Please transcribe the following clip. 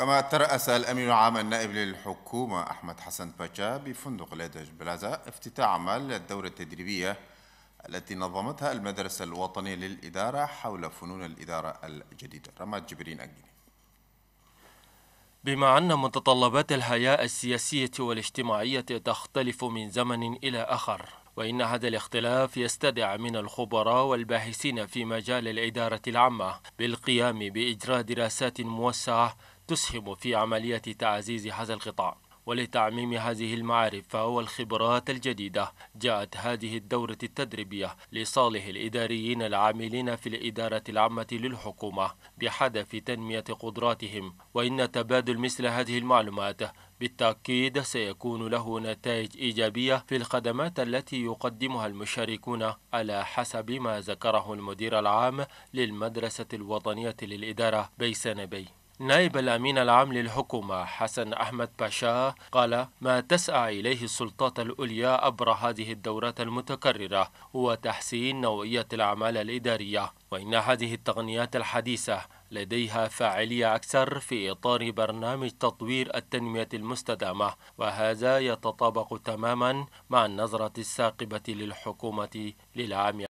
كما ترأس الأمين العام النائب للحكومة أحمد حسن باشا بفندق لادج بلازا افتتاح عمل الدورة التدريبية التي نظمتها المدرسة الوطنية للإدارة حول فنون الإدارة الجديدة رماد جبرين أجني بما أن متطلبات الحياة السياسية والاجتماعية تختلف من زمن إلى آخر وإن هذا الاختلاف يستدعى من الخبراء والباحثين في مجال الإدارة العامة بالقيام بإجراء دراسات موسعة تسهم في عملية تعزيز هذا القطاع ولتعميم هذه المعارف فهو الخبرات الجديدة جاءت هذه الدورة التدريبية لصالح الإداريين العاملين في الإدارة العامة للحكومة بهدف تنمية قدراتهم وإن تبادل مثل هذه المعلومات بالتأكيد سيكون له نتائج إيجابية في الخدمات التي يقدمها المشاركون على حسب ما ذكره المدير العام للمدرسة الوطنية للإدارة بيسان بي نائب الأمين العام للحكومة حسن أحمد باشا قال ما تسعى إليه السلطات العليا عبر هذه الدورات المتكررة هو تحسين نوعية الأعمال الإدارية وإن هذه التقنيات الحديثة لديها فاعلية أكثر في إطار برنامج تطوير التنمية المستدامة وهذا يتطابق تماما مع النظرة الثاقبة للحكومة للعام